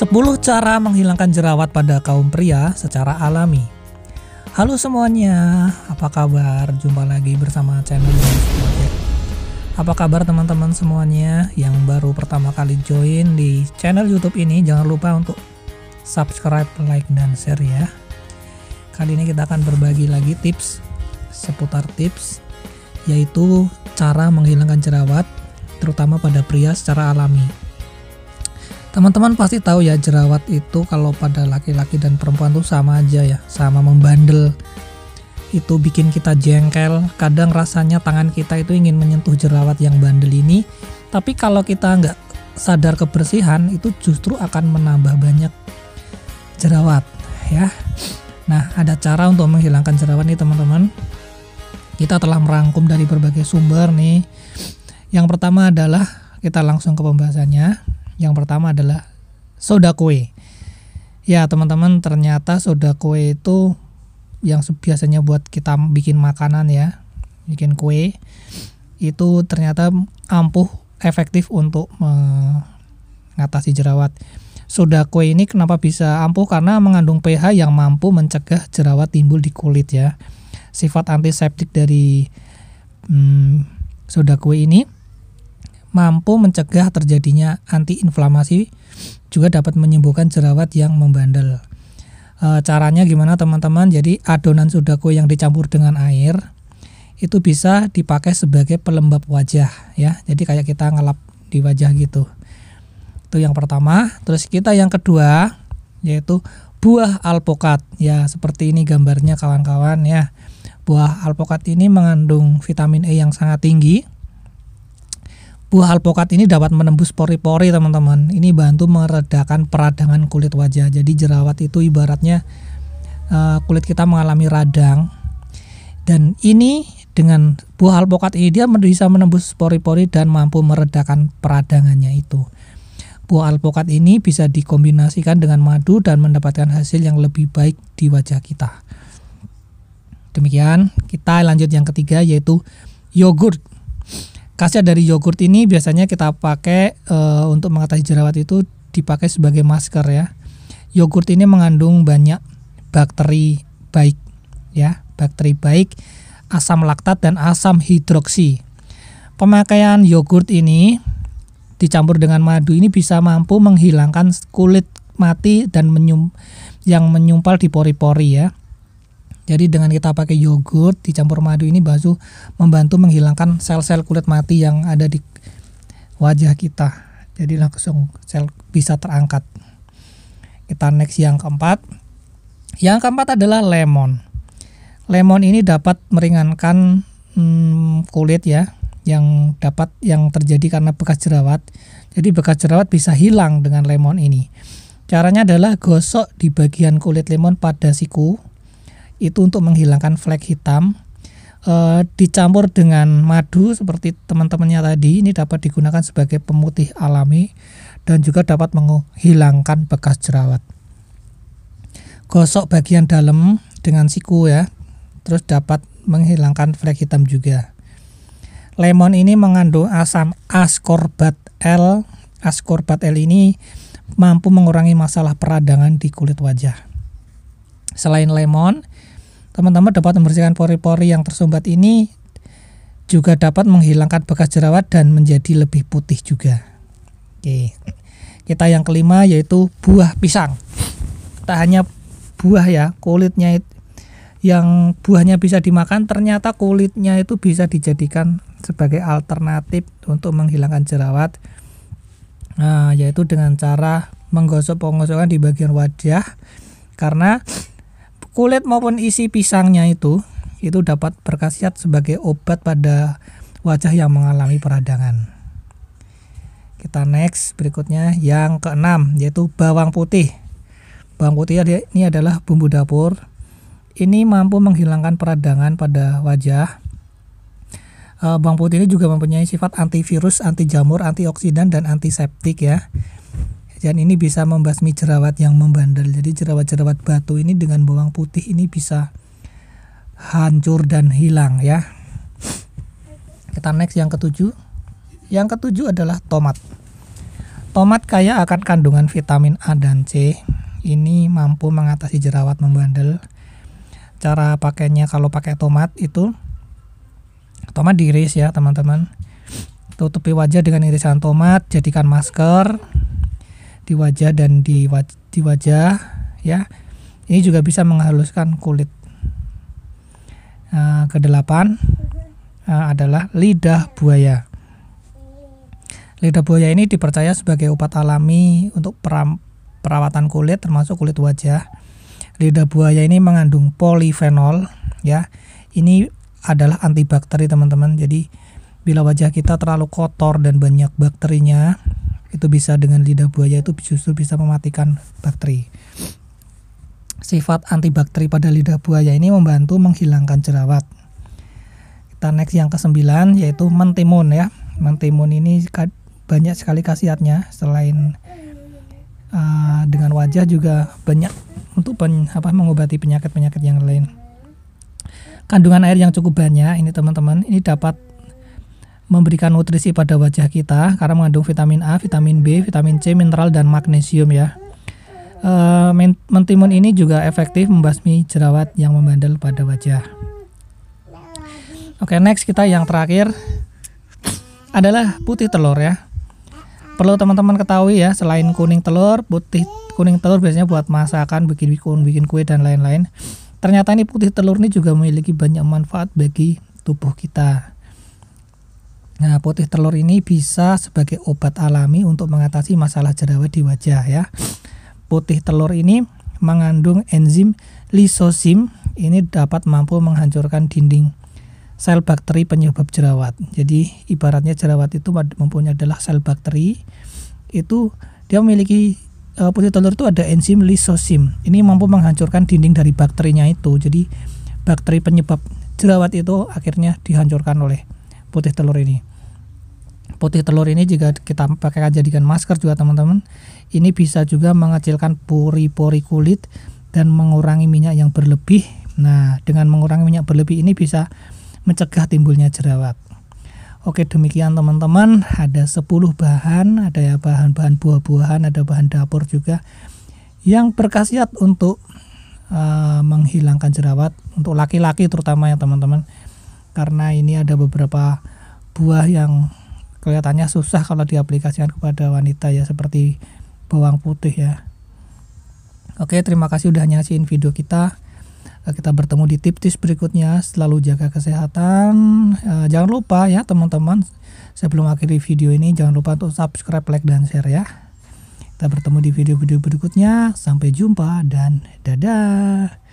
10 cara menghilangkan jerawat pada kaum pria secara alami. Halo semuanya, apa kabar? Jumpa lagi bersama channel Project. Apa kabar teman-teman semuanya yang baru pertama kali join di channel YouTube ini? Jangan lupa untuk subscribe, like, dan share ya. Kali ini kita akan berbagi lagi tips seputar tips yaitu cara menghilangkan jerawat terutama pada pria secara alami. Teman-teman pasti tahu ya jerawat itu kalau pada laki-laki dan perempuan tuh sama aja ya, sama membandel. Itu bikin kita jengkel, kadang rasanya tangan kita itu ingin menyentuh jerawat yang bandel ini, tapi kalau kita nggak sadar kebersihan itu justru akan menambah banyak jerawat ya. Nah, ada cara untuk menghilangkan jerawat nih teman-teman. Kita telah merangkum dari berbagai sumber nih. Yang pertama adalah kita langsung ke pembahasannya. Yang pertama adalah soda kue. Ya, teman-teman, ternyata soda kue itu yang biasanya buat kita bikin makanan ya, bikin kue itu ternyata ampuh efektif untuk mengatasi jerawat. Soda kue ini kenapa bisa ampuh karena mengandung pH yang mampu mencegah jerawat timbul di kulit ya. Sifat antiseptik dari hmm, soda kue ini mampu mencegah terjadinya antiinflamasi, juga dapat menyembuhkan jerawat yang membandel. E, caranya gimana teman-teman? Jadi adonan sudako yang dicampur dengan air itu bisa dipakai sebagai pelembab wajah ya. Jadi kayak kita ngelap di wajah gitu. Itu yang pertama. Terus kita yang kedua yaitu buah alpukat. Ya, seperti ini gambarnya kawan-kawan ya. Buah alpukat ini mengandung vitamin E yang sangat tinggi Buah alpokat ini dapat menembus pori-pori teman-teman. Ini bantu meredakan peradangan kulit wajah. Jadi jerawat itu ibaratnya uh, kulit kita mengalami radang. Dan ini dengan buah alpokat ini dia bisa menembus pori-pori dan mampu meredakan peradangannya itu. Buah alpokat ini bisa dikombinasikan dengan madu dan mendapatkan hasil yang lebih baik di wajah kita. Demikian, kita lanjut yang ketiga yaitu yogurt. Kasnya dari yogurt ini biasanya kita pakai e, untuk mengatasi jerawat itu dipakai sebagai masker ya. Yogurt ini mengandung banyak bakteri baik ya, bakteri baik, asam laktat dan asam hidroksi. Pemakaian yogurt ini dicampur dengan madu ini bisa mampu menghilangkan kulit mati dan menyum yang menyumpal di pori-pori ya. Jadi dengan kita pakai yogurt dicampur madu ini baru membantu menghilangkan sel-sel kulit mati yang ada di wajah kita. Jadi langsung sel bisa terangkat. Kita next yang keempat. Yang keempat adalah lemon. Lemon ini dapat meringankan hmm, kulit ya yang dapat yang terjadi karena bekas jerawat. Jadi bekas jerawat bisa hilang dengan lemon ini. Caranya adalah gosok di bagian kulit lemon pada siku itu untuk menghilangkan flek hitam e, dicampur dengan madu seperti teman-temannya tadi ini dapat digunakan sebagai pemutih alami dan juga dapat menghilangkan bekas jerawat gosok bagian dalam dengan siku ya terus dapat menghilangkan flek hitam juga lemon ini mengandung asam ascorbat L ascorbat L ini mampu mengurangi masalah peradangan di kulit wajah selain lemon Teman-teman dapat membersihkan pori-pori yang tersumbat ini juga dapat menghilangkan bekas jerawat dan menjadi lebih putih juga. Oke. Kita yang kelima yaitu buah pisang. Tak hanya buah ya, kulitnya yang buahnya bisa dimakan ternyata kulitnya itu bisa dijadikan sebagai alternatif untuk menghilangkan jerawat nah, yaitu dengan cara menggosok-penggosokan di bagian wajah karena kulit maupun isi pisangnya itu itu dapat berkhasiat sebagai obat pada wajah yang mengalami peradangan. Kita next berikutnya yang keenam yaitu bawang putih. Bawang putih ini adalah bumbu dapur. Ini mampu menghilangkan peradangan pada wajah. Eh, bawang putih ini juga mempunyai sifat antivirus, anti jamur, antioksidan dan antiseptik ya dan ini bisa membasmi jerawat yang membandel jadi jerawat-jerawat batu ini dengan bawang putih ini bisa hancur dan hilang ya kita next yang ketujuh yang ketujuh adalah tomat tomat kaya akan kandungan vitamin A dan C ini mampu mengatasi jerawat membandel cara pakainya kalau pakai tomat itu tomat diiris ya teman-teman tutupi wajah dengan irisan tomat jadikan masker di wajah dan di, waj di wajah ya. Ini juga bisa menghaluskan kulit. Uh, kedelapan uh, adalah lidah buaya. Lidah buaya ini dipercaya sebagai obat alami untuk perawatan kulit termasuk kulit wajah. Lidah buaya ini mengandung polifenol ya. Ini adalah antibakteri teman-teman. Jadi bila wajah kita terlalu kotor dan banyak bakterinya, itu bisa dengan lidah buaya itu justru bisa mematikan bakteri. Sifat antibakteri pada lidah buaya ini membantu menghilangkan jerawat. Kita next yang kesembilan yaitu mentimun ya. Mentimun ini banyak sekali khasiatnya selain uh, dengan wajah juga banyak untuk pen, apa mengobati penyakit-penyakit yang lain. Kandungan air yang cukup banyak ini teman-teman ini dapat memberikan nutrisi pada wajah kita karena mengandung vitamin A, vitamin B, vitamin C, mineral dan magnesium ya. E, mentimun ini juga efektif membasmi jerawat yang membandel pada wajah. Oke, next kita yang terakhir adalah putih telur ya. Perlu teman-teman ketahui ya, selain kuning telur, putih kuning telur biasanya buat masakan, bikin bikun, bikin kue dan lain-lain. Ternyata ini putih telur ini juga memiliki banyak manfaat bagi tubuh kita. Nah, putih telur ini bisa sebagai obat alami untuk mengatasi masalah jerawat di wajah ya. Putih telur ini mengandung enzim lisosim, ini dapat mampu menghancurkan dinding sel bakteri penyebab jerawat. Jadi, ibaratnya jerawat itu mempunyai adalah sel bakteri itu dia memiliki e, putih telur itu ada enzim lisosim. Ini mampu menghancurkan dinding dari bakterinya itu. Jadi, bakteri penyebab jerawat itu akhirnya dihancurkan oleh putih telur ini putih telur ini juga kita pakai jadikan masker juga teman-teman ini bisa juga mengecilkan pori-pori kulit dan mengurangi minyak yang berlebih nah dengan mengurangi minyak berlebih ini bisa mencegah timbulnya jerawat Oke demikian teman-teman ada 10 bahan ada ya bahan-bahan buah-buahan ada bahan dapur juga yang berkhasiat untuk uh, menghilangkan jerawat untuk laki-laki terutama ya teman-teman karena ini ada beberapa buah yang kelihatannya susah kalau diaplikasikan kepada wanita ya seperti bawang putih ya. Oke, terima kasih udah nyasihin video kita. Eh, kita bertemu di tips-tips berikutnya. Selalu jaga kesehatan. Eh, jangan lupa ya teman-teman, sebelum akhiri video ini jangan lupa untuk subscribe, like, dan share ya. Kita bertemu di video-video berikutnya. Sampai jumpa dan dadah.